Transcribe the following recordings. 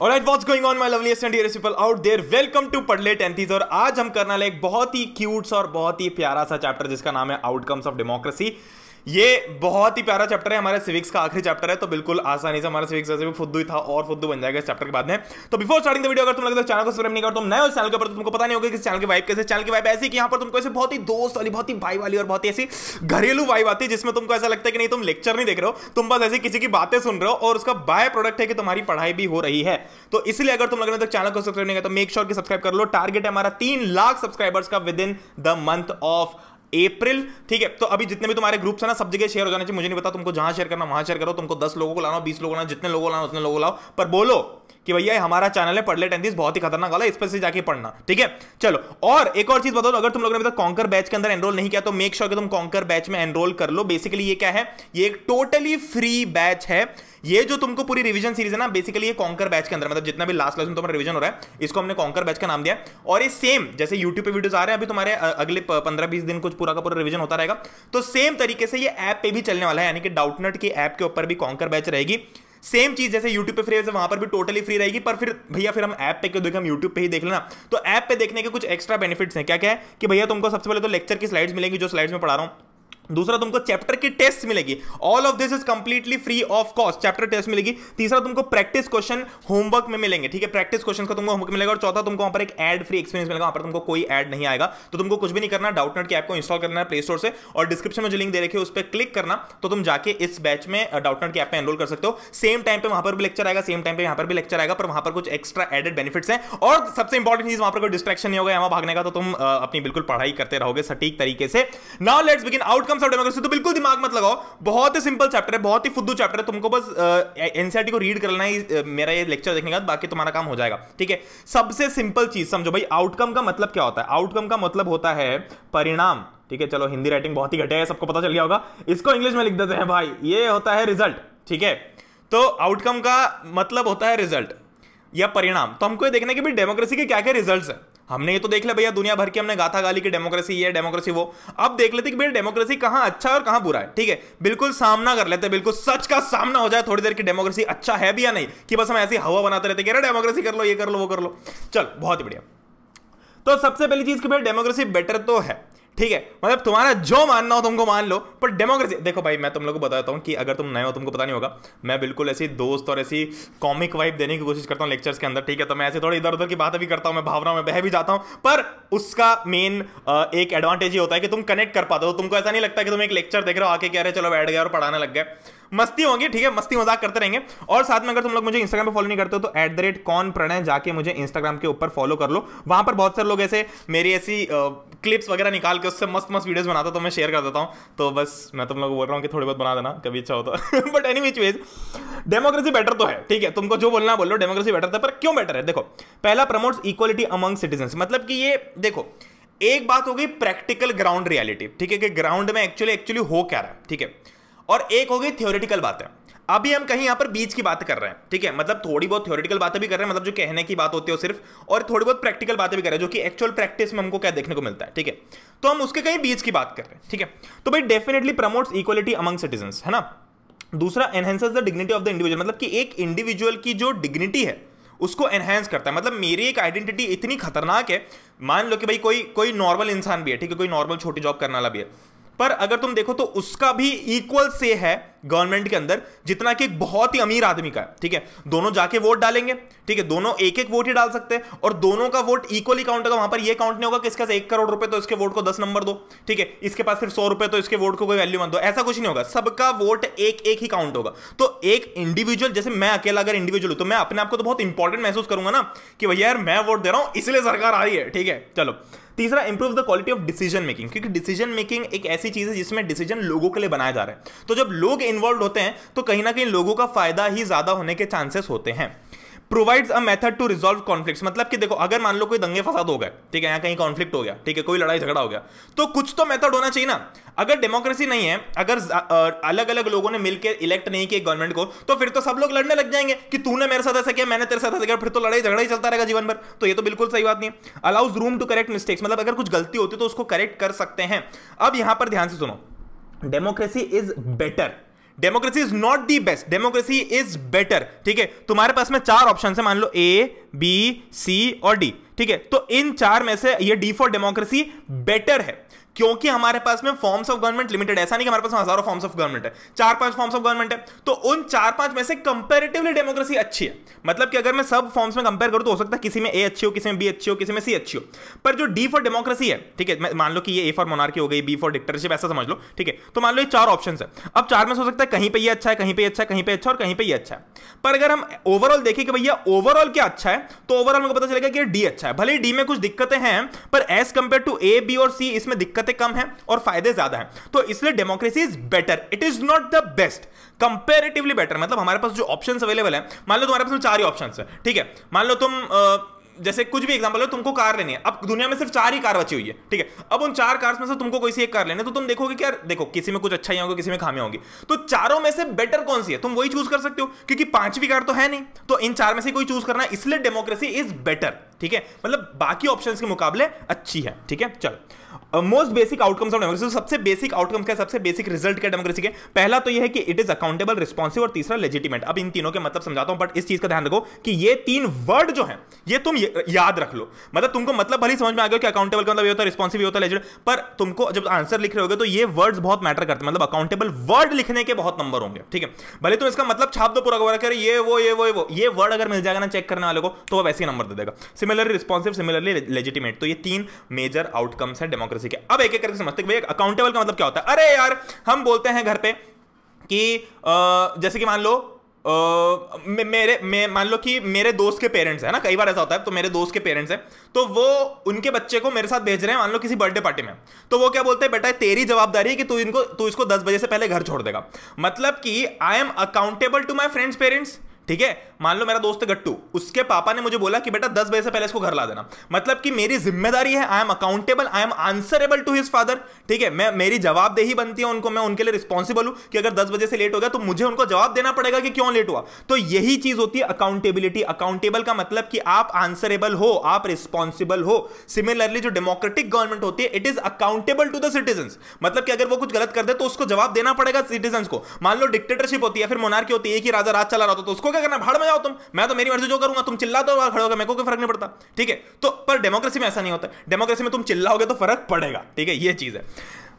और alright what's going on my loveliest and dearest people out there welcome to Padhle tenthies और आज हम करना वाले एक बहुत ही क्यूट्स और बहुत ही प्यारा सा चैप्टर जिसका नाम है आउटकम्स ऑफ डेमोक्रेसी ये बहुत ही प्यारा चैप्टर है हमारे सिविक्स का आखिरी चैप्टर है तो बिल्कुल आसानी से हमारा सिविक्स जैसे भी फुद्दू ही था और फुद्दू बन जाएगा इस चैप्टर के बाद में तो बिफोर स्टार्टिंग द वीडियो अगर तुम लगता चैनल को सब्सक्राइब नहीं करते नए हो चैनल के ऊपर तो तुमको पता नहीं होगा कि चैनल की वाइब कैसे चैनल की वाइब ऐसी कि यहाँ पर तुमको ऐसे बहुत ही दोस्त वाली बहुत ही भाई वाली और बहुत ही ऐसी घरेलू वाइब आती है जिसमें तुमको ऐसा लगता है कि नहीं तुम लेक्चर नहीं देख रहे हो तुम बस ऐसी किसी की बातें सुन रहे हो और उसका बाय प्रोडक्ट है कि तुम्हारी पढ़ाई भी हो रही है तो इसलिए अगर तुम लग तो चैनल को सब्सक्राइब नहीं करता मेक श्योर की सब्सक्राइब कर लो टारगेट है हमारा तीन लाख सब्सक्राइबर्स का within the month of April ठीक है तो अभी जितने भी तुम्हारे ग्रुप्स है ना सब जगह शेयर हो जाना चाहिए मुझे नहीं पता तुमको जहां शेयर करना वहां शेयर करो तुमको दस लोगों को लाना बीस लोगों को लाना जितने लोगों को लाना उतने लोगों को लाओ पर बोलो कि भैया हमारा चैनल है पढ़ ले टेंथीस बहुत ही खतरनाक वाला इस पर से जाके पढ़ना ठीक है चलो और एक और चीज बताओ अगर तुम लोगों ने कॉन्कर बैच के अंदर एनरोल नहीं किया तो मेक श्योर sure कि तुम कॉन्कर बैच में एनरोल कर लो बेसिकली ये क्या है ये एक टोटली फ्री बैच है ये जो तुमको पूरी रिवीजन सीरीज है ना बेसिकली ये कॉन्कर बैच के अंदर मतलब जितना भी लास्ट लेसन तुम्हारा रिवीजन हो रहा है इसको हमने कॉन्कर बैच का नाम दिया और ये सेम जैसे यूट्यूब पे वीडियोस आ रहे हैं अभी तुम्हारे अगले पंद्रह बीस दिन कुछ पूरा का पूरा रिविजन होता रहेगा तो सेम तरीके से ये ऐप पे भी चलने वाला है यानी कि डाउटनट की ऐप के ऊपर भी कॉन्कर बैच रहेगी सेम चीज जैसे यूट्यूब पे फ्री है वहां पर भी टोटली फ्री रहेगी पर फिर भैया फिर हम ऐप पे क्यों देखें हम यूट्यूब पे ही देख लेना तो ऐप पे देखने के कुछ एक्स्ट्रा बेनिफिट्स हैं क्या क्या है कि भैया तुमको सबसे पहले तो लेक्चर की स्लाइड्स मिलेंगी जो स्लाइड्स में पढ़ा रहा हूँ दूसरा तुमको चैप्टर की टेस्ट मिलेगी all of this is completely free of cost chapter test मिलेगी तीसरा तुमको प्रैक्टिस क्वेश्चन होमवर्क में मिलेंगे ठीक है प्रैक्टिस क्वेश्चन का तुमको होमवर्क मिलेगा और चौथा तुमको वहां पर एक एड फ्री एक्सपीरियंस मिलेगा वहां पर तुमको कोई एड नहीं आएगा तो तुमको कुछ भी नहीं करना डाउट नट की ऐप को इंस्टॉल करना है प्ले स्टोर से और डिस्क्रिप्शन में जो लिंक दे रखे उस पर क्लिक करना तो तुम जाके इस बैच में डाउट नट की ऐप में एनरोल कर सकते हो सेम टाइम पर वहां पर भी लेक्चर आएगा सेम टाइम पर यहां पर भी लेक्चर आएगा पर वहां पर कुछ एक्स्ट्रा एडेड बेनिफिट्स है और सबसे इंपॉर्टेंट चीज वहां पर कोई डिस्ट्रैक्शन नहीं होगा यहां भागने का तो तुम uh, अपनी बिल्कुल पढ़ाई करते रहोगे सटीक तरीके से now let's begin outcome concept है मैं तो बिल्कुल दिमाग मत लगाओ बहुत ही सिंपल चैप्टर है बहुत ही फुद्दू चैप्टर है तुमको बस एनसीआरटी e को रीड करना है मेरा ये लेक्चर देखने का बाकी तुम्हारा काम हो जाएगा ठीक है सबसे सिंपल चीज समझो भाई आउटकम का मतलब क्या होता है आउटकम का मतलब होता है परिणाम ठीक है चलो हिंदी राइटिंग बहुत ही घटिया है सबको पता चल गया होगा इसको इंग्लिश में लिख देते हैं भाई ये होता है रिजल्ट ठीक है तो आउटकम का मतलब होता है रिजल्ट या परिणाम तो हमको ये देखना है कि भाई डेमोक्रेसी के क्या क्या रिजल्ट्स हैं हमने ये तो देख लिया भैया दुनिया भर की हमने गाथा गाली की डेमोक्रेसी ये डेमोक्रेसी वो अब देख लेते कि भैया डेमोक्रेसी कहाँ अच्छा है और कहाँ बुरा है ठीक है बिल्कुल सामना कर लेते बिल्कुल सच का सामना हो जाए थोड़ी देर की डेमोक्रेसी अच्छा है भी या नहीं कि बस हम ऐसी हवा बनाते रहते कि अरे डेमोक्रेसी कर लो ये कर लो वो कर लो चल बहुत ही बढ़िया तो सबसे पहली चीज कि भाई डेमोक्रेसी बेटर तो है ठीक है मतलब तुम्हारा जो मानना हो तुमको मान लो पर डेमोक्रेसी देखो भाई मैं तुम लोग को बताता हूँ कि अगर तुम नए हो तुमको पता नहीं होगा मैं बिल्कुल ऐसी दोस्त और ऐसी कॉमिक वाइब देने की कोशिश करता हूँ लेक्चर्स के अंदर ठीक है तो मैं ऐसे थोड़ी इधर उधर की बात भी करता हूँ मैं भावना में बह भी जाता हूँ पर उसका मेन एक एडवांटेज ये होता है कि तुम कनेक्ट कर पाते हो तो तुमको ऐसा नहीं लगता कि तुम एक लेक्चर देख रहे हो आके कह रहे चलो बैठ गया और पढ़ाने लग गया मस्ती होंगी ठीक है मस्ती मजाक करते रहेंगे और साथ में अगर तुम लोग मुझे इंस्टाग्राम पर फॉलो नहीं करते हो तो एट द रेट कौन प्रणय जाके मुझे इंस्टाग्राम के ऊपर फॉलो कर लो वहां पर बहुत सारे लोग ऐसे मेरी ऐसी क्लिप्स वगैरह निकाल के उससे मस्त मस्त वीडियोस बनाता तो मैं शेयर कर देता हूँ तो बस मैं तुम लोग बोल रहा हूँ कि थोड़ी बहुत बना देना कभी अच्छा हो तो but any which ways democracy better तो है ठीक है तुमको जो बोलना बोलो डेमोक्रेसी बेटर था पर क्यों बेटर है देखो पहला प्रमोट इक्वलिटी अमंग सिटीजन मतलब कि ये देखो एक बात हो गई प्रैक्टिकल ग्राउंड रियलिटी ठीक है कि ग्राउंड में एक्चुअली एक्चुअली हो क्या रहा है ठीक है और एक होगी थियोरिटिकल बातें अभी हम कहीं यहाँ पर बीच की बात कर रहे हैं ठीक है मतलब थोड़ी बहुत थ्योरेटिकल बातें भी कर रहे हैं मतलब जो कहने की बात होती है सिर्फ और थोड़ी बहुत प्रैक्टिकल बातें भी कर रहे हैं जो कि एक्चुअल प्रैक्टिस में हमको क्या देखने को मिलता है ठीक है तो हम उसके कहीं बीच की बात कर रहे हैं ठीक है तो भाई definitely promotes equality among citizen है ना दूसरा enhances the dignity of the individual मतलब कि एक इंडिविजुअल की जो डिग्निटी है उसको एनहेंस करता है मतलब मेरी एक आइडेंटिटी इतनी खतरनाक है मान लो कि भाई कोई कोई नॉर्मल इंसान भी है ठीक है कोई नॉर्मल छोटी जॉब करने वाला भी है पर अगर तुम देखो तो उसका भी इक्वल से है गवर्नमेंट के अंदर जितना कि एक बहुत ही अमीर आदमी का है ठीक है दोनों जाके वोट डालेंगे ठीक है दोनों एक एक वोट ही डाल सकते हैं और दोनों का वोट इक्वली काउंट होगा वहां पर ये काउंट नहीं होगा कि इसके पास एक करोड़ रुपए तो इसके वोट को दस नंबर दो ठीक है इसके पास सिर्फ सौ रुपए तो इसके वोट को कोई वैल्यू मत दो ऐसा कुछ नहीं होगा सबका वोट एक एक ही काउंट होगा तो एक इंडिविजुअल जैसे मैं अकेला अगर इंडिविजुअल हूं तो मैं अपने आप को तो बहुत इंपॉर्टेंट महसूस करूंगा ना कि भैया यार मैं वोट दे रहा हूं इसलिए सरकार आ रही है ठीक है चलो तीसरा improve the quality of decision making क्योंकि डिसीजन मेकिंग एक ऐसी चीज है जिसमें डिसीजन लोगों के लिए बनाया जा रहा है तो जब लोग इन्वॉल्व होते हैं तो कहीं ना कहीं लोगों का फायदा ही ज्यादा होने के चांसेस होते हैं provides a method to resolve conflict मतलब कि देखो अगर मान लो कोई दंगे फसाद हो गए ठीक है यहाँ कहीं कॉन्फ्लिक्ट हो गया ठीक है कोई लड़ाई झगड़ा हो गया तो कुछ तो मेथड होना चाहिए ना अगर डेमोक्रेसी नहीं है अगर अलग अलग लोगों ने मिलकर इलेक्ट नहीं किया गवर्नमेंट को तो फिर तो सब लोग लड़ने लग जाएंगे कि तूने मेरे साथ ऐसा किया मैंने तेरे साथ ऐसा किया फिर तो लड़ाई झगड़ा ही चलता रहेगा जीवन भर तो ये तो बिल्कुल सही बात नहीं allows room to correct mistakes मतलब अगर कुछ गलती होती तो उसको करेक्ट कर सकते हैं अब यहां पर ध्यान से सुनो democracy is better democracy is not the best democracy is better ठीक है तुम्हारे पास में चार ऑप्शन है मान लो ए बी सी और डी ठीक है तो इन चार में से ये डी फॉर डेमोक्रेसी बेटर है क्योंकि हमारे पास में फॉर्म्स ऑफ गवर्नमेंट लिमिटेड ऐसा नहीं कि हमारे पास हजारों फॉर्म्स ऑफ गवर्नमेंट है चार पांच फॉर्म्स ऑफ गवर्नमेंट है तो उन चार पांच में से कंपेरेटिवली डेमोक्रेसी अच्छी है मतलब कि अगर मैं सब फॉर्म्स में कंपेयर करूं तो हो सकता है किसी में ए अच्छी हो किसी में बी अच्छी हो किसी में सी अच्छी हो पर जो डी फॉर डेमोक्रेसी है ठीक है मान लो कि ये ए फॉर मोनार्की हो गई बी फॉर डिक्टरशिप ऐसा समझ लो ठीक है तो मान लो ये चार ऑप्शन है अब चार में हो सकता है कहीं पर यह अच्छा है कहीं पर अच्छा है कहीं पर अच्छा और कहीं पर यह अच्छा है पर अगर हम ओवरऑल देखें कि भैया ओवरऑल क्या अच्छा है तो ओवरऑल मेरे को पता चलेगा कि डी अच्छा है भले डी में कुछ दिक्कतें हैं पर as compare to A B और सी इसमें दिक्कत दिक्कतें कम हैं और फायदे ज्यादा हैं तो इसलिए democracy is better it is not the best comparatively better मतलब हमारे पास जो ऑप्शन अवेलेबल है मान लो तुम्हारे पास चार ही ऑप्शन है ठीक है मान लो तुम जैसे कुछ भी एग्जाम्पल हो तुमको कार लेनी है अब दुनिया में सिर्फ चार ही कार बची हुई है ठीक है अब उन चार कार्स में से तुमको कोई सी एक कार लेनी है तो तुम देखोगे कि यार देखो किसी में कुछ अच्छा ही होगा किसी में खामियां होंगी तो चारों में से बेटर कौन सी है तुम वही चूज कर सकते हो क्योंकि पांचवी कार तो है नहीं तो इन चार में से कोई चूज करना इसलिए डेमोक्रेसी इज बेटर ठीक है मतलब बाकी ऑप्शन के मुकाबले अच्छी है ठीक है चलो most basic outcomes of democracy सबसे बेसिक आउटकम्स का सबसे बेसिक रिजल्ट क्या डेमोक्रेसी के पहला तो यह है कि इट इज अकाउंटेबल रिस्पॉन्सिव और तीसरा लेजिटिमेट अब इन तीनों के मतलब समझाता हूं बट इस चीज का ध्यान रखो कि ये तीन वर्ड जो है ये तुम याद रख लो मतलब तुमको मतलब भले समझ में आ गया कि अकाउंटेबल का मतलब ये होता है रिस्पॉन्सिव होता है लेजिट पर तुमको जब आंसर लिख रहे होगे तो ये वर्ड्स बहुत मैटर करते हैं मतलब अकाउंटेबल वर्ड लिखने के बहुत नंबर होंगे ठीक है भले तुम इसका मतलब छाप दो पूरा कर ये वो ये वो वो ये वर्ड अगर मिल जाएगा ना चेक करने वाले को तो वैसे ही नंबर दे देगा सिमिलरली रिस्पॉन्सिव सिमिलरली लेजिटिमेट तो ये तीन मेजर आउटकम्स है डेमोक्रेसी डेमोक्रेसी के अब एक एक करके समझते हैं भाई अकाउंटेबल का मतलब क्या होता है अरे यार हम बोलते हैं घर पे कि जैसे कि मान लो मेरे मे, मान लो कि मेरे दोस्त के पेरेंट्स है ना कई बार ऐसा होता है तो मेरे दोस्त के पेरेंट्स हैं तो वो उनके बच्चे को मेरे साथ भेज रहे हैं मान लो किसी बर्थडे पार्टी में तो वो क्या बोलते हैं बेटा तेरी जवाबदारी है कि तू इनको तू इसको दस बजे से पहले घर छोड़ देगा मतलब कि I am accountable to my friends parents ठीक है मान लो मेरा दोस्त गट्टू उसके पापा ने मुझे बोला कि बेटा दस बजे से पहले इसको घर ला देना मतलब कि मेरी जिम्मेदारी है I am accountable I am answerable to his father ठीक है मैं मेरी जवाबदेही बनती है उनको मैं उनके लिए रिस्पॉन्सिबल हूं कि अगर दस बजे से लेट हो गया तो मुझे उनको जवाब देना पड़ेगा कि क्यों लेट हुआ तो यही चीज होती है अकाउंटेबिलिटी अकाउंटेबल का मतलब कि आप आंसरेबल हो आप रिस्पॉन्सिबल हो सिमिलरली जो डेमोक्रेटिक गवर्नमेंट होती है it is accountable to the citizen मतलब कि अगर वो कुछ गलत कर दे तो उसको जवाब देना पड़ेगा सिटीजन को मान लो डिक्टेटरशिप होती है फिर मोनार्की होती है कि राजा राज चला रहा था तो उसको क्या करना भाड़ में जाओ तुम मैं तो मेरी मर्जी जो करूंगा तुम चिल्ला दो खड़े होगा मेरे को कोई फर्क नहीं पड़ता ठीक है तो पर डेमोक्रेसी में ऐसा नहीं होता डेमोक्रेसी में तुम चिल्लाओगे तो फर्क पड़ेगा ठीक है ये चीज़ है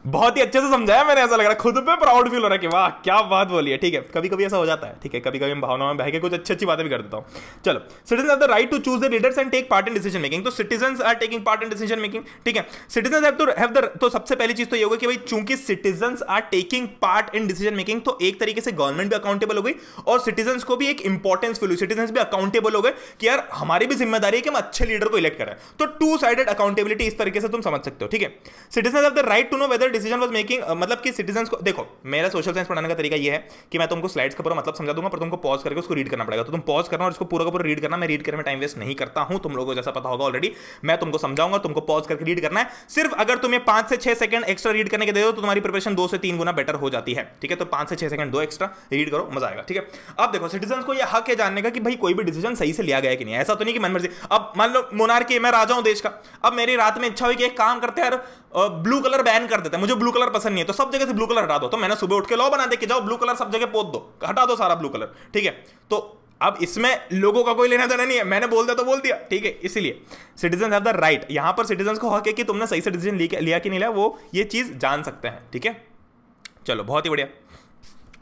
बहुत ही अच्छे से समझाया मैंने ऐसा लग रहा है खुद पे प्राउड फील हो रहा है कि वाह क्या बात बोली है ठीक है कभी कभी ऐसा हो जाता है ठीक है कभी कभी हम भावनाओं में बह के कुछ अच्छी अच्छी बातें भी कर देता हूँ चलो citizen of the right to choose the leaders and take part in decision making तो citizen are taking part in decision making ठीक है सिटीजन हैव हैव द तो सबसे पहली चीज तो ये होगी कि भाई चूंकि citizen are taking part in decision making तो एक तरीके से गवर्नमेंट भी अकाउंटेबल हो गई और सिटीजन को भी एक इंपॉर्टेंस फील हुई सिटीजन भी अकाउंटेबल हो गए कि यार हमारी भी जिम्मेदारी है कि हम अच्छे लीडर को इलेक्ट करें तो टू साइडेड अकाउंटेबिलिटी इस तरीके से तुम समझ सकते हो ठीक है citizen of the right to know whether decision was making मतलब कि सिटीजन को देखो मेरा सोशल साइंस पढ़ाने का तरीका ये है कि मैं तुमको स्लाइड्स का पूरा मतलब समझा दूंगा पर तुमको पॉज करके उसको रीड करना पड़ेगा तो तुम पॉज करना और इसको पूरा का पूरा रीड करना मैं रीड करने में टाइम वेस्ट नहीं करता हूं तुम लोगों को जैसा पता होगा ऑलरेडी मैं तुमको समझाऊंगा तुमको पॉज करके रीड करना है सिर्फ अगर तुम्हें पांच से छह सेकंड एक्स्ट्रा रीड करने के दे दो तो तुम्हारी प्रिपरेशन दो से तीन गुना बेटर हो जाती है ठीक है तो पांच से छह सेकंड दो एक्स्ट्रा रीड करो मजा आएगा ठीक है अब देखो सिटीजन को यह हक है जानने का कि भाई कोई भी डिसीजन सही से लिया गया कि नहीं ऐसा तो नहीं कि मन मर्जी अब मान लो मोनार की मैं राजा हूं देश का अब मेरी रात में इच्छा हुई कि एक काम करते हैं यार ब्लू कलर बैन कर देते है मुझे ब्लू कलर पसंद नहीं है तो सब जगह से ब्लू कलर हटा दो तो मैंने सुबह उठ के लॉ बना दे कि जाओ ब्लू कलर सब जगह पोत दो हटा दो सारा ब्लू कलर ठीक है तो अब इसमें लोगों का कोई लेना देना नहीं है मैंने बोल दिया तो बोल दिया ठीक है इसीलिए सिटीजन हैव द राइट यहां पर सिटीजन को हक है कि तुमने सही से डिसीजन लिया कि नहीं लिया वो ये चीज़ जान सकते हैं ठीक है चलो बहुत ही बढ़िया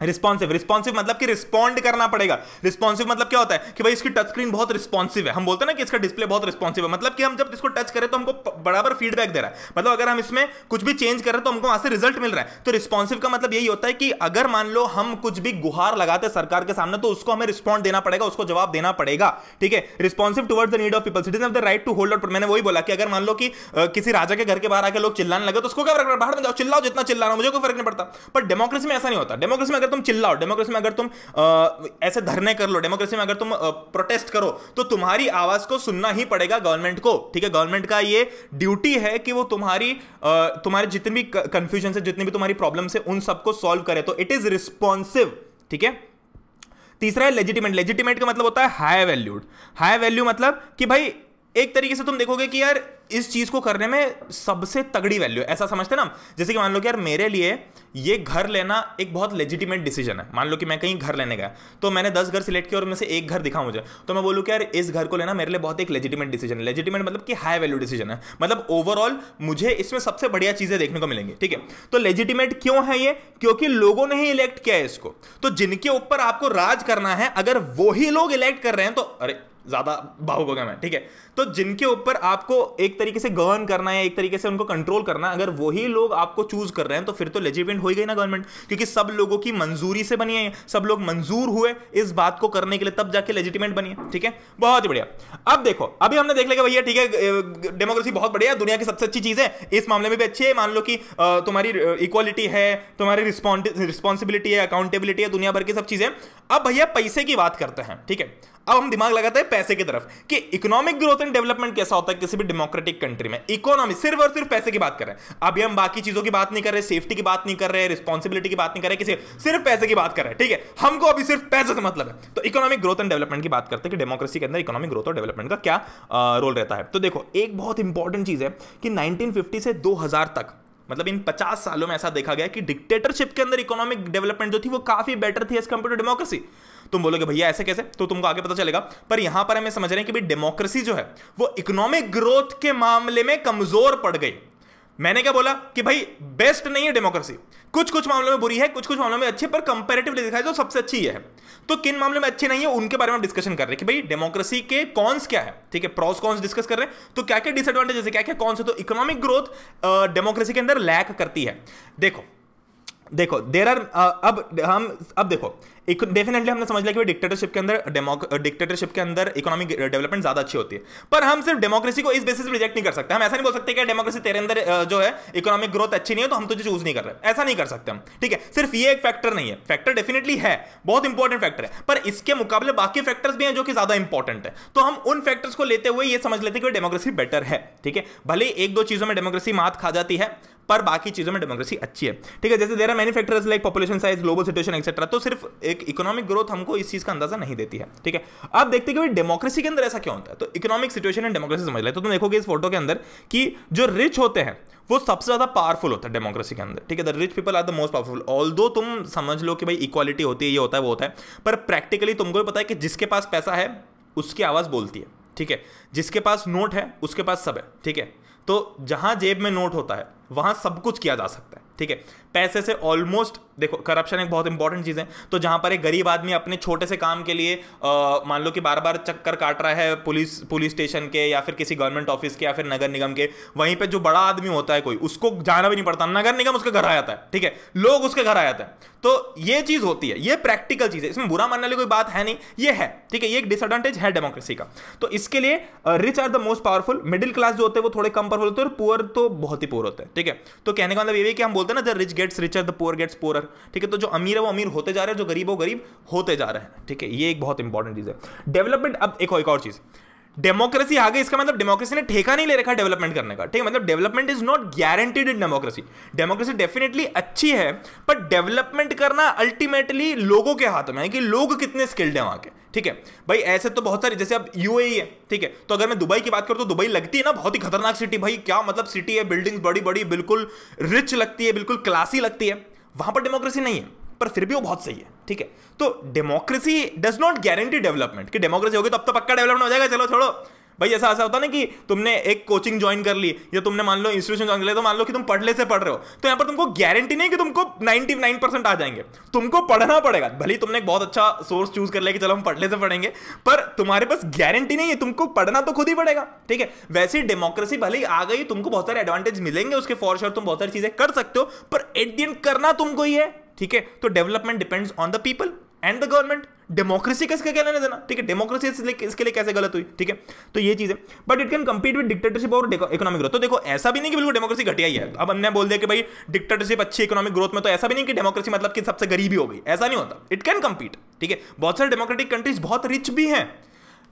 रिस्पॉन्सिव रिस्पॉन्सिव मतलब कि रिस्पॉन्ड करना पड़ेगा रिस्पॉन्सिव मतलब क्या होता है कि भाई इसकी टच स्क्रीन बहुत रिस्पॉन्सिव है हम बोलते हैं ना कि इसका डिस्प्ले बहुत रिस्पॉन्सिव है मतलब कि हम जब इसको टच करें तो हमको बराबर फीडबैक दे रहा है मतलब अगर हम इसमें कुछ भी चेंज करें तो हमको वहां से रिजल्ट मिल रहा है तो रिस्पॉन्सिव का मतलब यही होता है कि अगर मान लो हम कुछ भी गुहार लगाते सरकार के सामने तो उसको हमें रिस्पॉन्ड देना पड़ेगा उसको जवाब देना पड़ेगा ठीक है responsive towards the need of people citizen of the right to hold out मैंने वही बोला कि अगर मान लो कि किसी राजा के घर के बाहर आकर लोग चिल्लाने लगे तो उसको क्या फर्क बाहर में जाओ चिल्लाओ जितना चिल्ला रहा मुझे कोई फर्क नहीं पड़ता पर डेमोक्रेसी में ऐसा नहीं होता डेमोक्रेसी में अगर अगर तुम चिल्लाओ डेमोक्रेसी में अगर तुम आ, ऐसे धरने कर लो डेमोक्रेसी में अगर तुम आ, प्रोटेस्ट करो तो तुम्हारी आवाज को सुनना ही पड़ेगा गवर्नमेंट को ठीक है गवर्नमेंट का ये ड्यूटी है कि वो तुम्हारी आ, तुम्हारे जितनी भी कंफ्यूजन से जितनी भी तुम्हारी प्रॉब्लम है उन सबको सॉल्व करे तो इट इज रिस्पॉन्सिव ठीक है तीसरा है लेजिटिमेट लेजिटिमेट का मतलब होता है हाई वैल्यूड हाई वैल्यू मतलब कि भाई एक तरीके से तुम देखोगे कि यार इस चीज़ को करने में सबसे तगड़ी वैल्यू है ऐसा समझते ना जैसे कि मान लो कि यार मेरे लिए ये घर लेना एक बहुत लेजिटिमेट डिसीजन है मान लो कि मैं कहीं घर लेने गया तो मैंने दस घर सिलेक्ट किया और उनमें से एक घर दिखा मुझे तो मैं बोलूँ कि यार इस घर को लेना मेरे लिए बहुत एक लेजिटिमेट डिसीजन है लेजिटिमेट मतलब कि हाई वैल्यू डिसीजन है मतलब ओवरऑल मुझे इसमें सबसे बढ़िया चीज़ें देखने को मिलेंगी ठीक है तो लेजिटिमेट क्यों है ये क्योंकि लोगों ने ही इलेक्ट किया है इसको तो जिनके ऊपर आपको राज करना है अगर वो लोग इलेक्ट कर रहे हैं तो अरे ज़्यादा भावुक हो गया मैं ठीक है तो जिनके ऊपर आपको एक तरीके से गवर्न करना है एक तरीके से उनको कंट्रोल करना है अगर वही लोग आपको चूज कर रहे हैं तो फिर तो लेजिमेंट हो ही गई ना गवर्नमेंट क्योंकि सब लोगों की मंजूरी से बनी है सब लोग मंजूर हुए इस बात को करने के लिए तब जाके लेजिटिमेंट बनी है ठीक है बहुत ही बढ़िया अब देखो अभी हमने देख लिया भैया ठीक है डेमोक्रेसी बहुत बढ़िया दुनिया की सबसे अच्छी चीज़ है इस मामले में भी अच्छी है मान लो कि तुम्हारी इक्वालिटी है तुम्हारी रिस्पॉन्सिबिलिटी है अकाउंटेबिलिटी है दुनिया भर की सब चीज़ें अब भैया पैसे की बात करते हैं ठीक है अब हम दिमाग लगाते हैं पैसे की तरफ कि इकोनॉमिक ग्रोथ एंड डेवलपमेंट कैसा होता है किसी भी डेमोक्रेटिक कंट्री में इकोनॉमी सिर्फ और सिर्फ पैसे की बात कर रहे हैं अभी हम बाकी चीजों की बात नहीं कर रहे सेफ्टी की बात नहीं कर रहे रिस्पॉन्सिबिलिटी की बात नहीं कर रहे किसी सिर्फ पैसे की बात कर रहे हैं ठीक है हमको अभी सिर्फ पैसे से मतलब है तो इकोनॉमिक ग्रोथ एंड डेवलपमेंट की बात करते हैं कि डेमोक्रेसी के अंदर इकोनॉमिक ग्रोथ और डेवलपमेंट का क्या रोल रहता है तो देखो एक बहुत इंपॉर्टेंट चीज है कि नाइनटीन से दो तक मतलब इन 50 सालों में ऐसा देखा गया कि डिक्टेटरशिप के अंदर इकोनॉमिक डेवलपमेंट जो थी वो काफी बेटर थी एज कंपेयर टू डेमोक्रेसी तुम बोलोगे भैया ऐसे कैसे तो तुमको आगे पता चलेगा पर यहां पर हमें समझ रहे हैं कि भाई डेमोक्रेसी जो है वो इकोनॉमिक ग्रोथ के मामले में कमजोर पड़ गई मैंने क्या बोला कि भाई बेस्ट नहीं है डेमोक्रेसी कुछ कुछ मामलों में बुरी है कुछ कुछ मामलों में अच्छी पर कंपेरेटिवली दिखाई तो सबसे अच्छी है तो किन मामलों में अच्छी नहीं है उनके बारे में डिस्कशन कर रहे हैं कि भाई डेमोक्रेसी के कॉन्स क्या है ठीक है प्रॉस कॉन्स डिस्कस कर रहे हैं तो क्या क्या डिसएडवांटेजेस है क्या क्या कॉन्स है तो इकोनॉमिक ग्रोथ डेमोक्रेसी के अंदर लैक करती है देखो देखो देर आर अब हम अब देखो एक डेफिनेटली हमने समझ लिया कि डिक्टेटरशिप के अंदर डिक्टेटरशिप के अंदर इकोनॉमिक डेवलपमेंट ज्यादा अच्छी होती है पर हम सिर्फ डेमोक्रेसी को इस बेसिस पर रिजेक्ट नहीं कर सकते हम ऐसा नहीं बोल सकते कि डेमोक्रेसी तेरे अंदर जो है इकोनॉमिक ग्रोथ अच्छी नहीं है तो हम तुझे चूज नहीं कर रहे ऐसा नहीं कर सकते हम ठीक है सिर्फ ये एक फैक्टर नहीं है फैक्टर डेफिनेटली है बहुत इंपॉर्टेंट फैक्टर है पर इसके मुकाबले बाकी फैक्टर्स भी हैं जो कि ज्यादा इंपॉर्टेंट है तो हम उन फैक्टर्स को लेते हुए ये समझ लेते हैं कि डेमोक्रेसी बेटर है ठीक है भले एक दो चीजों में डेमोक्रेसी मात खा जाती है पर बाकी चीज़ों में डेमोक्रेसी अच्छी है ठीक है जैसे there are manufacturers like population size global situation etcetera तो सिर्फ एक इकोनॉमिक ग्रोथ हमको इस चीज़ का अंदाजा नहीं देती है ठीक है अब देखते कि डेमोक्रेसी के अंदर ऐसा क्यों होता है तो इकोनॉमिक सिचुएशन एंड डेमोक्रेसी समझ लेते तो तुम देखोगे इस फोटो के अंदर कि जो रिच होते हैं वो सबसे ज़्यादा पावरफुल होता है डेमोक्रेसी के अंदर ठीक है the rich people are the most powerful although तुम समझ लो कि भाई इक्वालिटी होती है ये होता है वो होता है पर प्रैक्टिकली तुमको पता है कि जिसके पास पैसा है उसकी आवाज़ बोलती है ठीक है जिसके पास नोट है उसके पास सब है ठीक है तो जहां जेब में नोट होता है वहाँ सब कुछ किया जा सकता है ठीक है पैसे से ऑलमोस्ट देखो करप्शन एक बहुत इंपॉर्टेंट चीज़ है तो जहां पर एक गरीब आदमी अपने छोटे से काम के लिए मान लो कि बार बार चक्कर काट रहा है पुलिस पुलिस स्टेशन के या फिर किसी गवर्नमेंट ऑफिस के या फिर नगर निगम के वहीं पर जो बड़ा आदमी होता है कोई उसको जाना भी नहीं पड़ता नगर निगम उसके घर आ जाता है ठीक है लोग उसके घर आ जाते हैं तो ये चीज़ होती है ये प्रैक्टिकल चीज़ है इसमें बुरा मानने वाली कोई बात है नहीं ये है ठीक है ये एक डिसएडवांटेज है डेमोक्रेसी का तो इसके लिए rich are the most powerful middle class जो होते हैं वो थोड़े कम पावरफुल होते हैं और पुअर तो बहुत ही पुअर होते हैं ठीक है तो कहने का मतलब ये भी कि हम बोलते बोलते हैं ना the rich gets richer the poor gets poor ठीक है तो जो अमीर है वो अमीर होते जा रहे हैं जो गरीब वो गरीब होते जा रहे हैं ठीक है ये एक बहुत इंपॉर्टेंट चीज़ है डेवलपमेंट अब एक और चीज़ डेमोक्रेसी आ गई इसका मतलब डेमोक्रेसी ने ठेका नहीं ले रखा डेवलपमेंट करने का ठीक है मतलब development is not guaranteed in democracy democracy definitely अच्छी है पर डेवलपमेंट करना अल्टीमेटली लोगों के हाथ में है कि लोग कितने स्किल्ड हैं वहाँ के ठीक है भाई ऐसे तो बहुत सारे जैसे अब यूएई e है ठीक है तो अगर मैं दुबई की बात करूँ तो दुबई लगती है ना बहुत ही खतरनाक सिटी भाई क्या मतलब सिटी है बिल्डिंग्स बड़ी बड़ी बिल्कुल रिच लगती है बिल्कुल क्लासी लगती है वहां पर डेमोक्रेसी नहीं है पर फिर भी वो बहुत सही है ठीक है तो democracy does not guarantee development कि डेमोक्रेसी होगी तो अब तो पक्का डेवलपमेंट हो जाएगा चलो छोड़ो भाई ऐसा ऐसा होता ना कि तुमने एक कोचिंग ज्वाइन कर ली या तुमने मान लो इंस्टीट्यूशन ज्वाइन कर लिया तो मान लो कि तुम पढ़ने से पढ़ रहे हो तो यहाँ पर तुमको गारंटी नहीं कि तुमको 99 परसेंट आ जाएंगे तुमको पढ़ना पड़ेगा भले तुमने एक बहुत अच्छा सोर्स चूज कर लिया कि चलो हम पढ़ने से पढ़ेंगे पर तुम्हारे पास गारंटी नहीं है तुमको पढ़ना तो खुद ही पड़ेगा ठीक है वैसे डेमोक्रेसी भले ही आ गई तुमको बहुत सारे एडवांटेज मिलेंगे उसके फॉर श्योर तुम बहुत सारी चीजें कर सकते हो पर एट दी एंड करना तुमको ही है ठीक है तो development depends on the people and the government democracy किसके क्या लेने देना ठीक है डेमोक्रेसी इसके लिए कैसे गलत हुई ठीक है तो ये चीज है but it can compete with dictatorship और इकोनॉमिक ग्रोथ तो देखो ऐसा भी नहीं कि बिल्कुल डेमोक्रेसी घटिया ही है अब हमने बोल दिया कि भाई डिक्टेटरशिप अच्छी इकोनॉमिक ग्रोथ में तो ऐसा भी नहीं कि डेमोक्रेसी मतलब कि सबसे गरीबी हो गई ऐसा नहीं होता इट कैन कम्पीट ठीक है बहुत सारे डेमोक्रेटिक कंट्रीज बहुत रिच भी हैं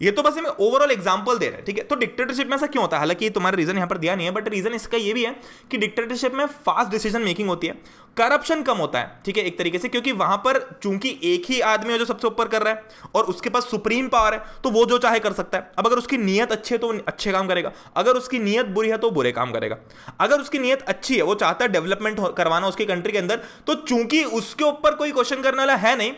ये तो बस हमें ओवरऑल एग्जाम्पल दे रहे हैं ठीक है तो डिक्टेटरशिप में ऐसा क्यों होता है हालांकि तुम्हारा रीजन यहाँ पर दिया नहीं है बट रीजन इसका ये भी है कि डिक्टेटरशिप में फास्ट डिसीजन मेकिंग होती है करप्शन कम होता है ठीक है एक तरीके से क्योंकि वहां पर चूंकि एक ही आदमी है जो सबसे ऊपर कर रहा है और उसके पास सुप्रीम पावर है तो वो जो चाहे कर सकता है अब अगर उसकी नीयत अच्छी है तो अच्छे काम करेगा अगर उसकी नीयत बुरी है तो बुरे काम करेगा अगर उसकी नीयत अच्छी है वो चाहता है डेवलपमेंट करवाना उसकी कंट्री के अंदर तो चूंकि उसके ऊपर कोई क्वेश्चन करने वाला है नहीं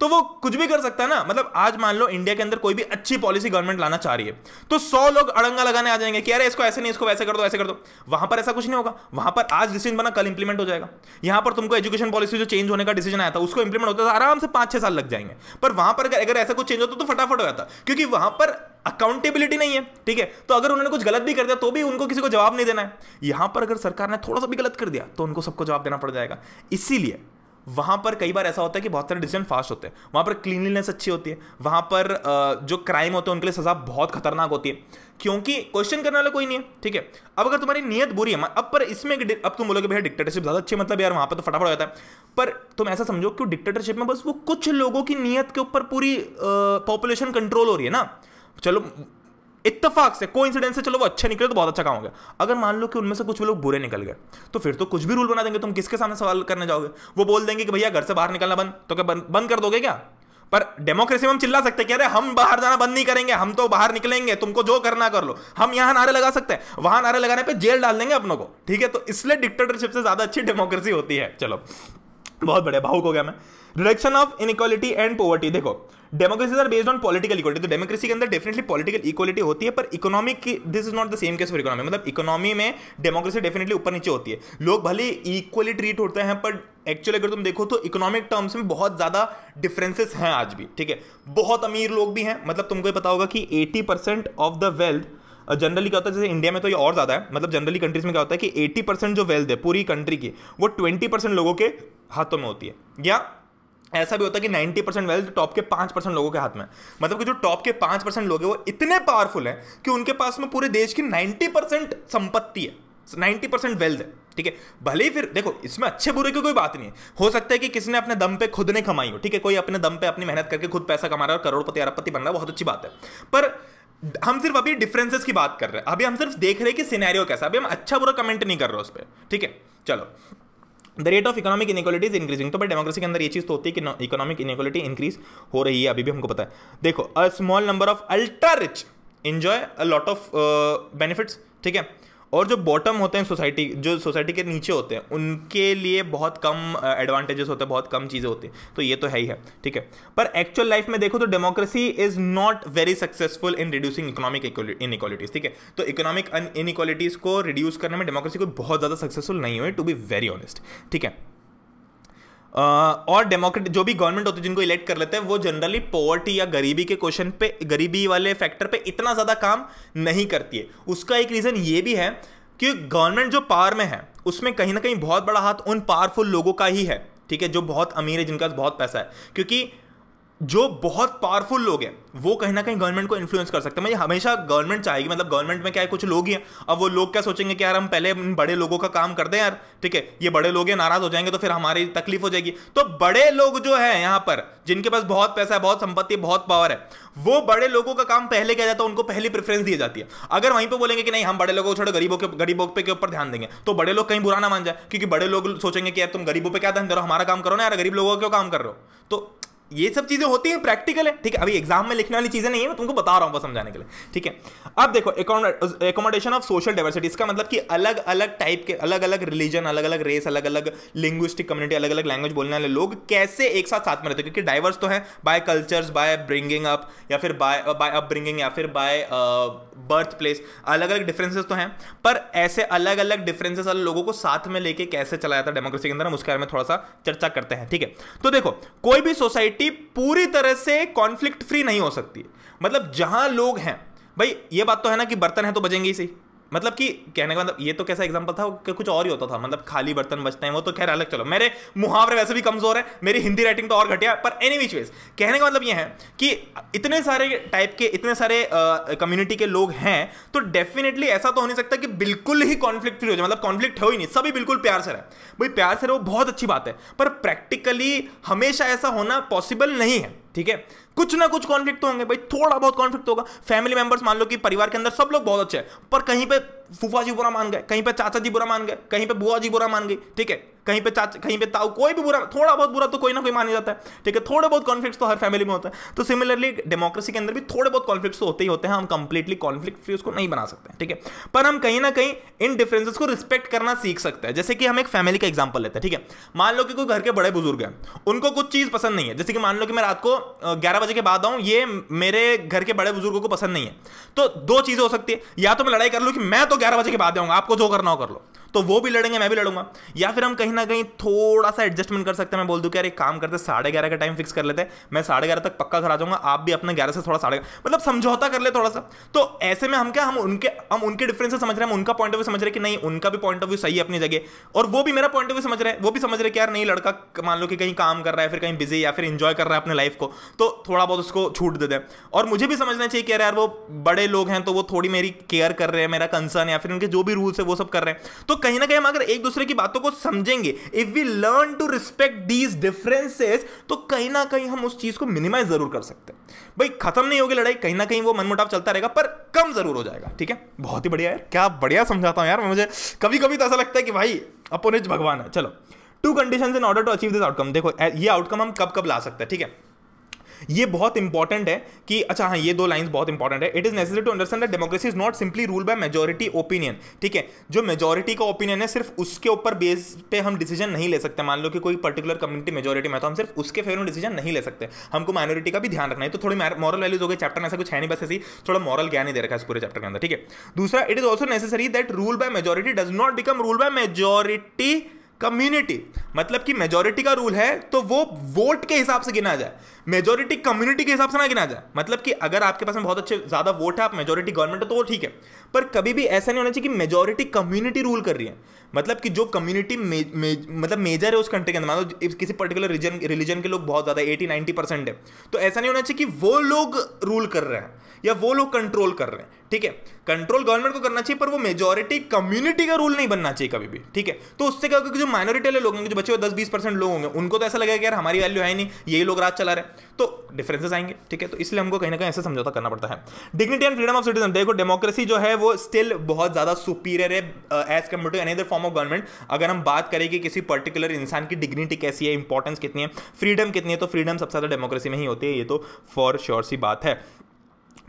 तो वो कुछ भी कर सकता है ना मतलब आज मान लो इंडिया के अंदर कोई भी अच्छी पॉलिसी गवर्नमेंट लाना चाह रही है तो सौ लोग अड़ंगा लगाने आ जाएंगे कि अरे इसको ऐसे नहीं इसको वैसे कर दो ऐसे कर दो वहां पर ऐसा कुछ नहीं होगा वहां पर आज डिसीजन बना कल इंप्लीमेंट हो जाएगा यहां पर तुमको एजुकेशन पॉलिसी जो चेंज होने का डिसीजन आया था उसको इंप्लीमेंट होता था आराम से पांच छह साल लग जाएंगे पर वहां पर अगर ऐसा कुछ चेंज होता तो फटाफट हो जाता क्योंकि वहां पर अकाउंटेबिलिटी नहीं है ठीक है तो अगर उन्होंने कुछ गलत भी कर दिया तो भी उनको किसी को जवाब नहीं देना है यहां पर अगर सरकार ने थोड़ा सा भी गलत कर दिया तो उनको सबको जवाब देना पड़ जाएगा इसीलिए वहां पर कई बार ऐसा होता है कि बहुत सारे डिसीजन फास्ट होते हैं वहां पर क्लीनलीनेस अच्छी होती है वहां पर जो क्राइम होते हैं उनके लिए सज़ा बहुत खतरनाक होती है क्योंकि क्वेश्चन करने वाला कोई नहीं है ठीक है अब अगर तुम्हारी नियत बुरी है अब पर इसमें अब तुम बोलोगे भैया डिक्टेटरशिप ज़्यादा अच्छी मतलब यार वहां पर तो फटाफट हो जाता है पर तुम ऐसा समझो कि डिक्टेटरशिप में बस वो कुछ लोगों की नीयत के ऊपर पूरी पॉपुलेशन कंट्रोल हो रही है ना चलो इतफाक से कोई इंसिडेंस से चलो वो अच्छे निकले तो बहुत अच्छा काम हो गया अगर मान लो कि उनमें से कुछ लोग बुरे निकल गए तो फिर तो कुछ भी रूल बना देंगे तुम किसके सामने सवाल करने जाओगे वो बोल देंगे कि भैया घर से बाहर निकलना बंद तो क्या बंद कर दोगे क्या पर डेमोक्रेसी में हम चिल्ला सकते हैं कि अरे हम बाहर जाना बंद नहीं करेंगे हम तो बाहर निकलेंगे तुमको जो करना कर लो हम यहां नारे लगा सकते हैं वहां नारे लगाने पे जेल डाल देंगे अपनों को ठीक है तो इसलिए डिक्टेटरशिप से ज्यादा अच्छी डेमोक्रेसी होती है चलो बहुत बड़े भावुक हो गया मैं reduction of inequality and poverty देखो democracies are based on political equality तो डेमोक्रेसी के अंदर डेफिनेटली पॉलिटिकल इक्वलिटी होती है पर economic this is not the same case for economy मतलब इकोनॉमी में डेमोक्रेसी डेफिनेटली ऊपर नीचे होती है लोग भले इक्वली ट्रीट होते हैं पर एक्चुअली अगर तुम देखो तो इकोनॉमिक टर्म्स में बहुत ज़्यादा डिफरेंसेस हैं आज भी ठीक है बहुत अमीर लोग भी हैं मतलब तुमको पता होगा कि eighty percent of the wealth generally क्या होता है जैसे इंडिया में तो ये और ज़्यादा है मतलब जनरली कंट्रीज में क्या होता है कि 80 परसेंट जो वेल्थ है पूरी कंट्री की वो 20 परसेंट लोगों के हाथों में होती है या ऐसा भी होता है कि नाइन्टी परसेंट वेल्थ टॉप के पांच परसेंट लोगों के हाथ में मतलब कि जो टॉप के पांच परसेंट लोग हैं वो इतने पावरफुल हैं कि उनके पास में पूरे देश की नाइन्टी परसेंट संपत्ति है नाइन्टी परसेंट वेल्थ है ठीक है भले ही फिर देखो इसमें अच्छे बुरे की कोई बात नहीं है हो सकता है कि किसी ने अपने दम पे खुद ने कमाई हो ठीक है कोई अपने दम पे अपनी मेहनत करके खुद पैसा कमा रहा है और करोड़पति अरबपति बन रहा है बहुत अच्छी बात है पर हम सिर्फ अभी डिफरेंसेस की बात कर रहे हैं अभी हम सिर्फ देख रहे हैं कि सिनेरियो कैसा अभी हम अच्छा बुरा कमेंट नहीं कर रहे उस पर ठीक है चलो the rate of economic inequality is increasing तो भाई डेमोक्रेसी के अंदर ये चीज़ तो होती है कि इकोनॉमिक इनक्वालिटी इंक्रीज हो रही है अभी भी हमको पता है देखो a small number of ultra rich enjoy a lot of benefits ठीक है और जो बॉटम होते हैं सोसाइटी जो सोसाइटी के नीचे होते हैं उनके लिए बहुत कम एडवांटेजेस होते हैं बहुत कम चीज़ें होती हैं तो ये तो है ही है ठीक है पर एक्चुअल लाइफ में देखो तो democracy is not very successful in reducing economic equalities ठीक है तो इकोनॉमिक इक्वालिटीज को रिड्यूस करने में डेमोक्रेसी को बहुत ज़्यादा सक्सेसफुल नहीं हुई टू बी वेरी ऑनेस्ट ठीक है और डेमोक्रेट जो भी गवर्नमेंट होती है जिनको इलेक्ट कर लेते हैं वो जनरली पॉवर्टी या गरीबी के क्वेश्चन पे गरीबी वाले फैक्टर पे इतना ज़्यादा काम नहीं करती है उसका एक रीज़न ये भी है कि गवर्नमेंट जो पावर में है उसमें कहीं ना कहीं बहुत बड़ा हाथ उन पावरफुल लोगों का ही है ठीक है जो बहुत अमीर है जिनका बहुत पैसा है क्योंकि जो बहुत पावरफुल लोग हैं वो कहीं ना कहीं गवर्नमेंट को इन्फ्लुएंस कर सकते हैं मैं हमेशा गवर्नमेंट चाहेगी मतलब गवर्नमेंट में क्या है कुछ लोग ही हैं अब वो लोग क्या सोचेंगे कि यार हम पहले इन बड़े लोगों का काम कर दें यार ठीक है ये बड़े लोग हैं नाराज हो जाएंगे तो फिर हमारी तकलीफ हो जाएगी तो बड़े लोग जो है यहाँ पर जिनके पास बहुत पैसा है बहुत संपत्ति है बहुत पावर है वो बड़े लोगों का काम पहले किया जाता है उनको पहली प्रेफरेंस दी जाती है अगर वहीं पर बोलेंगे कि नहीं हम बड़े लोगों को छोड़ो गरीबों के गरीबों पर के ऊपर ध्यान देंगे तो बड़े लोग कहीं बुरा ना मान जाए क्योंकि बड़े लोग सोचेंगे कि यार तुम गरीबों पर क्या ध्यान दे रहे हो हमारा काम करो ना यार गरीब लोगों का क्यों काम कर रहे हो तो ये सब चीज़ें होती हैं प्रैक्टिकल है ठीक है अभी एग्जाम में लिखने वाली चीज़ें नहीं है मैं तुमको बता रहा हूँ समझाने के लिए ठीक है अब देखो एकोमोडेशन ऑफ सोशल डाइवर्सिटी इसका मतलब कि अलग अलग टाइप के अलग अलग रिलीजन अलग अलग रेस अलग अलग लिंग्विस्टिक कम्युनिटी अलग अलग लैंग्वेज बोलने वाले लोग कैसे एक साथ साथ में रहते क्योंकि डाइवर्स तो है by cultures by bringing up या फिर बाय बाय अप ब्रिंगिंग या फिर बाय बर्थ प्लेस अलग अलग डिफरेंसेस तो हैं पर ऐसे अलग अलग डिफरेंसेस वाले लोगों को साथ में लेके कैसे चलाया जाता है डेमोक्रेसी के अंदर हम उसके बारे में थोड़ा सा चर्चा करते हैं ठीक है तो देखो कोई भी सोसाइटी सोसाइटी पूरी तरह से कॉन्फ्लिक्ट फ्री नहीं हो सकती मतलब जहां लोग हैं भाई ये बात तो है ना कि बर्तन है तो बजेंगे ही सही मतलब कि कहने का मतलब ये तो कैसा एग्जाम्पल था कि कुछ और ही होता था मतलब खाली बर्तन बचते हैं वो तो खैर अलग चलो मेरे मुहावरे वैसे भी कमजोर है मेरी हिंदी राइटिंग तो और घटिया पर एनी विच वेज कहने का मतलब ये है कि इतने सारे टाइप के इतने सारे कम्युनिटी के लोग हैं तो डेफिनेटली ऐसा तो हो नहीं सकता कि बिल्कुल ही कॉन्फ्लिक्ट फ्री हो जाए मतलब कॉन्फ्लिक्ट हो ही नहीं सभी बिल्कुल प्यार से रहे भाई प्यार से रहे वो बहुत अच्छी बात है पर प्रैक्टिकली हमेशा ऐसा होना पॉसिबल नहीं है ठीक है कुछ ना कुछ कॉन्फ्लिक्ट तो होंगे भाई थोड़ा बहुत कॉन्फ्लिक्ट तो होगा फैमिली मेंबर्स मान लो कि परिवार के अंदर सब लोग बहुत अच्छे हैं पर कहीं पर फूफा जी बुरा मान गए कहीं पे चाचा जी बुरा मान गए कहीं पे बुआ जी बुरा मान गई ठीक है कहीं पे चाचा कहीं पे ताऊ कोई भी बुरा थोड़ा बहुत बुरा तो कोई ना कोई माना जाता है ठीक है थोड़े बहुत कॉन्फ्लिक्ट तो हर फैमिली में होता है तो सिमिलरली डेमोक्रेसी के अंदर भी थोड़े बहुत कॉन्फ्लिक्ट तो होते ही होते हैं हम कंप्लीटली कॉन्फ्लिक्ट फ्री उसको नहीं बना सकते ठीक है पर हम कहीं ना कहीं इन डिफरेंसेस को रिस्पेक्ट करना सीख सकते हैं जैसे कि हम एक फैमिली का एग्जाम्पल लेते हैं ठीक है मान लो कि कोई घर के बड़े बुजुर्ग हैं उनको कुछ चीज़ पसंद नहीं है जैसे कि मान लो कि मैं रात को ग्यारह बजे के बाद आऊँ ये मेरे घर के बड़े बुजुर्गों को पसंद नहीं है तो दो चीज़ें हो सकती है या तो मैं लड़ाई कर लूँ कि मैं तो ग्यारह बजे के बाद आऊंगा आपको जो करना हो कर लो तो वो भी लड़ेंगे मैं भी लड़ूंगा या फिर हम कहीं ना कहीं थोड़ा सा एडजस्टमेंट कर सकते हैं मैं बोल दूँ कि यार एक काम करते साढ़े ग्यारह का टाइम फिक्स कर लेते हैं मैं साढ़े ग्यारह तक पक्का घर आ जाऊंगा आप भी अपने ग्यारह से थोड़ा साढ़े मतलब समझौता कर ले थोड़ा सा तो ऐसे में हम क्या हम उनके हम उनके डिफरेंस समझ रहे हैं हम उनका पॉइंट ऑफ व्यू समझ रहे हैं कि नहीं उनका भी पॉइंट ऑफ व्यू सही है अपनी जगह और वो भी मेरा पॉइंट ऑफ व्यू समझ रहे हैं वो भी समझ रहे कि यार नहीं लड़का मान लो कि कहीं काम कर रहा है फिर कहीं बिजी या फिर इंजॉय कर रहा है अपने लाइफ को तो थोड़ा बहुत उसको छूट दे दें और मुझे भी समझना चाहिए कि यार वो बड़े लोग हैं तो वो थोड़ी मेरी केयर कर रहे हैं मेरा कंसर्न हैं या फिर उनके जो भी रूल्स है वो सब कर रहे हैं तो कहीं ना कहीं हम अगर एक दूसरे की बातों को समझेंगे if we learn to respect these differences तो कहीं ना कहीं हम उस चीज को मिनिमाइज जरूर कर सकते हैं भाई खत्म नहीं होगी लड़ाई कहीं ना कहीं वो मनमुटाव चलता रहेगा पर कम जरूर हो जाएगा ठीक है बहुत ही बढ़िया यार क्या बढ़िया समझाता हूँ यार मुझे कभी कभी तो ऐसा लगता है कि भाई अपोनिज भगवान है चलो two condition in order to achieve this outcome देखो ये आउटकम हम कब कब ला सकते हैं ठीक है ये बहुत इंपॉर्टेंट है कि अच्छा हाँ ये दो लाइन बहुत इंपॉर्टेंट है it is necessary to understand that democracy is not simply rule by majority opinion ठीक है जो मेजोरिटी का ओपिनियन है सिर्फ उसके ऊपर बेस पे हम डिसीजन नहीं ले सकते मान लो कि कोई पर्टिकुलर कम्युनिटी मेजोरिटी में तो हम सिर्फ उसके फेवर में डिसीजन नहीं ले सकते हमको माइनॉरिटी का भी ध्यान रखना है तो थोड़ी मॉरल वैल्यूज हो गए चैप्टर में ऐसा कुछ है नहीं बस ऐसी थोड़ा मॉरल ज्ञान ही दे रखा है इस पूरे चैप्टर के अंदर ठीक है दूसरा it is also necessary that rule by majority does not become rule by majority community मतलब कि मेजोरिटी का रूल है तो वो वोट के हिसाब से गिना जाए मेजोरिटी कम्युनिटी के हिसाब से ना गिना जाए मतलब कि अगर आपके पास में बहुत अच्छे ज़्यादा वोट है आप मेजोरिटी गवर्नमेंट है तो वो ठीक है पर कभी भी ऐसा नहीं होना चाहिए कि मेजोरिटी कम्युनिटी रूल कर रही है मतलब कि जो कम्युनिटी मे, मे, मतलब मेजर है उस कंट्री के अंदर मान लो किसी पर्टिकुलर रिलीजन रिलीजन के लोग बहुत ज़्यादा एटी नाइनटी परसेंट है तो ऐसा नहीं होना चाहिए कि वो लोग रूल कर रहे हैं या वो लोग कंट्रोल कर रहे हैं ठीक है कंट्रोल गवर्नमेंट को करना चाहिए पर वो मेजोरिटी कम्युनिटी का रूल नहीं बनना चाहिए कभी भी ठीक है तो उससे क्या होगा कि जो माइनॉरिटी वाले लोग हैं जो बचे हुए दस बीस परसेंट लोग होंगे उनको तो ऐसा लगेगा कि यार हमारी वैल्यू है नहीं यही लोग राज चला रहे तो डिफरेंसेस आएंगे ठीक है तो इसलिए हमको कहीं ना कहीं ऐसे समझौता करना पड़ता है dignity and freedom of citizen देखो डेमोक्रेसी जो है वो स्टिल बहुत ज़्यादा सुपीरियर है as compare to any other form of government अगर हम बात करें कि किसी पर्टिकुलर इंसान की डिग्निटी कैसी है इंपॉर्टेंस कितनी है फ्रीडम कितनी है तो फ्रीडम सबसे ज़्यादा डेमोक्रेसी में ही होती है ये तो फॉर श्योर सी बात है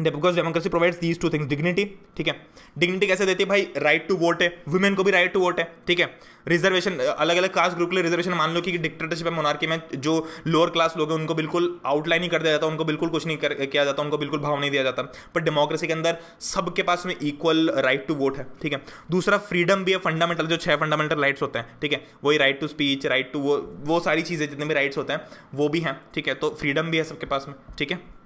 because democracy provides these two things dignity ठीक है डिग्निटी कैसे देती है भाई राइट टू वोट है वुमेन को भी राइट टू वोट है ठीक है रिजर्वेशन अलग अलग कास्ट ग्रुप के लिए रिजर्वेशन मान लो कि डिक्टेटरशिप है मोनार्की में जो लोअर क्लास लोग हैं उनको बिल्कुल आउटलाइन ही कर दिया जाता उनको बिल्कुल कुछ नहीं कर किया जाता उनको बिल्कुल भाव नहीं दिया जाता पर डेमोक्रेसी के अंदर सबके पास में इक्वल राइट टू वोट है ठीक है दूसरा फ्रीडम भी है फंडामेंटल जो छह फंडामेंटल राइट्स होते हैं ठीक है वही right to speech right to वो वो सारी चीज़ें जितने भी राइट्स होते हैं वो भी हैं ठीक है तो फ्रीडम भी है सबके पास में ठीक है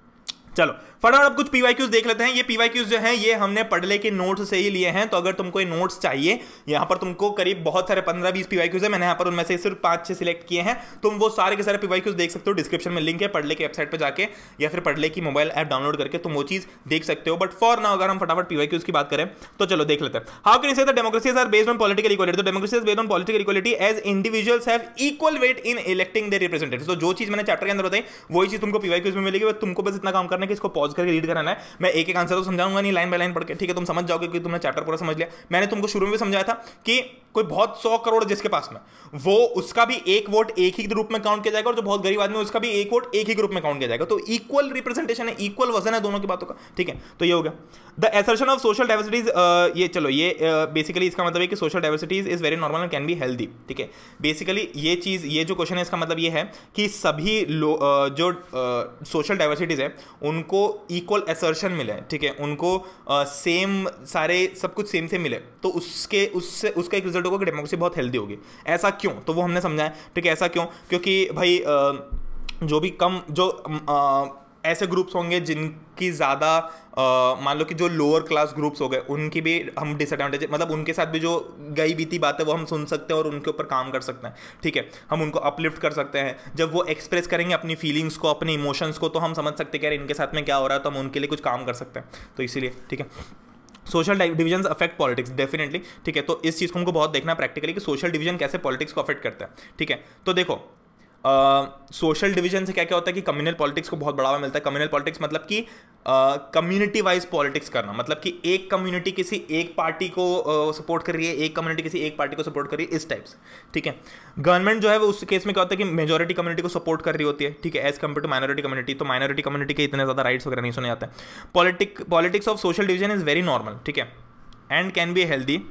चलो फटाफट अब कुछ पीवाई क्यूज देख लेते हैं ये क्यूज जो है ये हमने पढ़ले के नोट्स से ही लिए हैं तो अगर तुमको ये नोट्स चाहिए यहाँ पर तुमको करीब बहुत सारे पंद्रह बीस पीवाई क्यूज है मैंने यहाँ पर उनमें से सिर्फ पांच छह सिलेक्ट किए हैं तुम वो सारे के सारे क्यूज देख सकते हो डिस्क्रिप्शन में लिंक है पढ़ले की वेबसाइट पर जाकर या फिर पढ़ले की मोबाइल ऐप डाउनलोड करके तुम वो चीज़ देख सकते हो बट फॉर नाउ अगर हम फटाफट पीवाई क्यूज की बात करें तो चलो देख लेते हैं how can say democracies are based on political equality तो democracies based on political equality as individuals have equal weight in electing their representative तो जो चीज़ मैंने चैप्टर के अंदर बताई वही चीज़ तुमको पीवाई क्यूज में मिलेगी तुमको बस इतना काम करना करना है कि इसको पॉज करके रीड कराना है मैं एक एक आंसर तो समझाऊंगा नहीं लाइन बाय लाइन पढ़ के ठीक है तुम समझ जाओगे कि तुमने चैप्टर पूरा समझ लिया मैंने तुमको शुरू में समझाया था कि कोई बहुत सौ करोड़ जिसके पास में वो उसका भी एक वोट एक ही ग्रुप में काउंट किया जाएगा और जो बहुत गरीब आदमी है उसका भी एक वोट एक ही ग्रुप में काउंट किया जाएगा तो इक्वल रिप्रेजेंटेशन है इक्वल वजन है दोनों की बातों का ठीक है तो ये हो गया the assertion of social diversities ये चलो ये बेसिकली uh, इसका मतलब है कि social diversities is very normal and can be healthy ठीक है बेसिकली ये चीज़ ये जो क्वेश्चन है इसका मतलब ये है कि सभी uh, जो सोशल uh, डाइवर्सिटीज है उनको इक्वल एसर्शन मिले ठीक है उनको सेम सारे सब कुछ सेम सेम मिले तो उसके उससे उसका एक रिजल्ट रिजल्ट होगा कि डेमोक्रेसी बहुत हेल्दी होगी ऐसा क्यों तो वो हमने समझा है ठीक है ऐसा क्यों क्योंकि भाई जो भी कम जो ऐसे ग्रुप्स होंगे जिनकी ज़्यादा मान लो कि जो लोअर क्लास ग्रुप्स हो गए उनकी भी हम डिसएडवांटेज मतलब उनके साथ भी जो गई बीती बात है वो हम सुन सकते हैं और उनके ऊपर काम कर सकते हैं ठीक है हम उनको अपलिफ्ट कर सकते हैं जब वो एक्सप्रेस करेंगे अपनी फीलिंग्स को अपने इमोशंस को तो हम समझ सकते हैं कि यार इनके साथ में क्या हो रहा है तो हम उनके लिए कुछ काम कर सकते हैं तो इसीलिए ठीक है social division affect politics definitely ठीक है तो इस चीज़ को हमको बहुत देखना प्रैक्टिकली कि सोशल डिवीजन कैसे पॉलिटिक्स को अफेक्ट करता है ठीक है तो देखो सोशल uh, डिवीजन से क्या क्या होता है कि कम्युनल पॉलिटिक्स को बहुत बढ़ावा मिलता है कम्युनल पॉलिटिक्स मतलब कि कम्युनिटी वाइज पॉलिटिक्स करना मतलब कि एक कम्युनिटी किसी एक पार्टी को सपोर्ट uh, कर रही है एक कम्युनिटी किसी एक पार्टी को सपोर्ट कर रही है इस टाइप ठीक है गवर्नमेंट जो है वो उस केस में क्या होता है कि मेजोरिटी कम्युनिटी को सपोर्ट कर रही होती है ठीक है as compare to minority community तो माइनॉरिटी कम्युनिटी के इतने ज़्यादा राइट्स वगैरह नहीं सुने जाते politic politics of social division is very normal ठीक है and can be healthy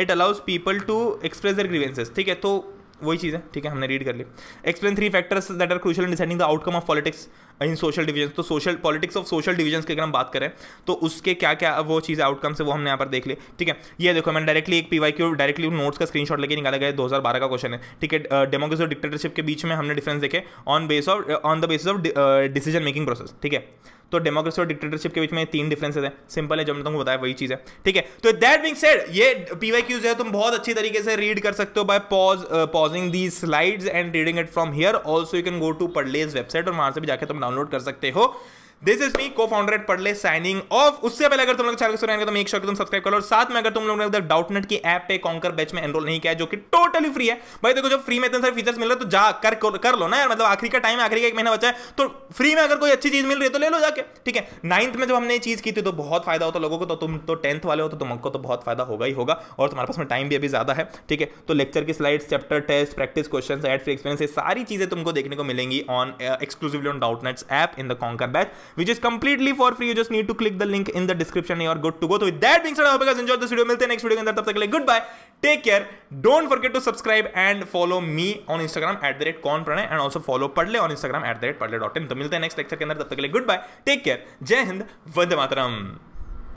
it allows people to express their grievances ठीक है तो वही चीज़ है ठीक है हमने रीड कर ली explain three factors that are crucial in deciding the outcome of politics in social division तो social politics of social division की अगर हम बात करें तो उसके क्या क्या वो चीज़ आउटकम्स है वो हमने यहाँ पर देख ली ठीक है ये देखो मैंने डायरेक्टली एक P Y Q directly notes का स्क्रीन लेके निकाला गया दो हज़ार बारह का क्वेश्चन है ठीक है डेमोक्रेसी और डिक्टेटरशिप के बीच में हमने डिफरेंस देखे on base of on the basis of decision making process ठीक है तो डेमोक्रेसी और डिक्टेटरशिप के बीच में तीन डिफरेंसेस है सिंपल है जब मैंने तुमको बताया वही चीज़ है ठीक है तो दैट बिंग सेड ये पी वाई क्यूज है तुम बहुत अच्छी तरीके से रीड कर सकते हो by pause pausing the slides and reading it from here also you can go to Padhle's website और वहां से भी जाकर तुम डाउनलोड कर सकते हो दिस इज मी को फाउंडरेड पढ़ ले साइनिंग ऑफ उससे पहले अगर तुम लोग चैनल सुनाएंगे तो मेक श्योर तुम सब्सक्राइब करो और साथ में अगर तुम लोगों ने डाउटनेट की ऐप पे कॉन्कर बैच में एनरोल नहीं किया जो कि टोटली फ्री है भाई देखो जब फ्री में इतने सारे फीचर्स मिल रहे तो जा कर कर लो ना यार मतलब आखिरी का टाइम आखिरी का एक महीना बचा है तो फ्री में अगर कोई अच्छी चीज मिल रही है तो ले लो जाके ठीक है नाइन्थ में जब हमने चीज की थी तो बहुत फायदा होता लोगों को तो तुम तो टेंथ वाले हो तो तुमको तो बहुत फायदा होगा ही होगा और तुम्हारे पास में टाइम भी अभी ज्यादा है ठीक है तो लेक्चर की slides chapter test practice question ad free experience सारी चीजें तुमको देखने को मिलेंगी on exclusively on Doubtnut's app in the conquer batch which is completely for free. You just need to click the link in the description and you are good to go. So with that being said, I hope you guys enjoyed this video. Milte next video and then, like, goodbye. Take care. Don't forget to subscribe and follow me on Instagram at the rate कौन and also follow Padle on Instagram at the the rate Padhle dot in तो मिलते हैं next lecture के अंदर तब तक के